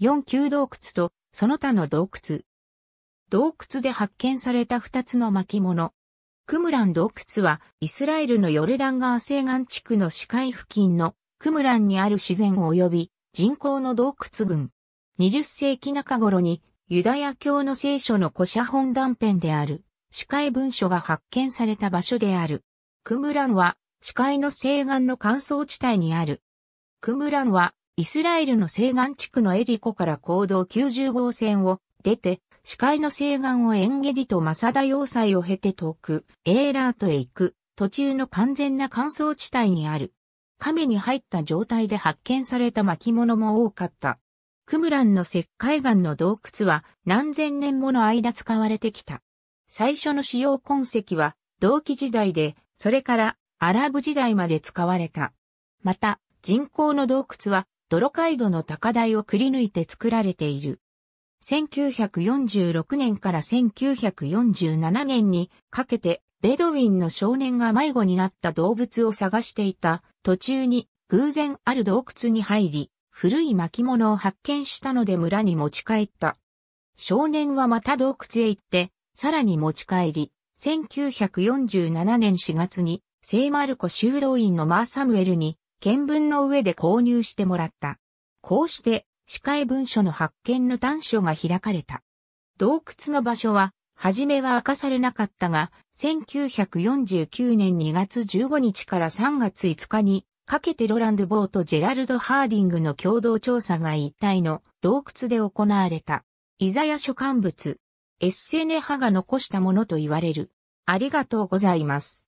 四級洞窟とその他の洞窟。洞窟で発見された二つの巻物。クムラン洞窟はイスラエルのヨルダン川西岸地区の視界付近のクムランにある自然及び人工の洞窟群。20世紀中頃にユダヤ教の聖書の古写本断片である視界文書が発見された場所である。クムランは視界の西岸の乾燥地帯にある。クムランはイスラエルの西岸地区のエリコから行動90号線を出て、視界の西岸をエンゲディとマサダ要塞を経て遠く、エーラートへ行く、途中の完全な乾燥地帯にある。亀に入った状態で発見された巻物も多かった。クムランの石灰岩の洞窟は何千年もの間使われてきた。最初の使用痕跡は同期時代で、それからアラブ時代まで使われた。また、人工の洞窟は泥街道の高台をくり抜いて作られている。1946年から1947年にかけてベドウィンの少年が迷子になった動物を探していた途中に偶然ある洞窟に入り古い巻物を発見したので村に持ち帰った。少年はまた洞窟へ行ってさらに持ち帰り1947年4月に聖マルコ修道院のマーサムエルに見分の上で購入してもらった。こうして、司会文書の発見の短所が開かれた。洞窟の場所は、初めは明かされなかったが、1949年2月15日から3月5日に、かけてロランド・ボーとジェラルド・ハーディングの共同調査が一体の洞窟で行われた。イザヤ書簡物、エッセネ派が残したものと言われる。ありがとうございます。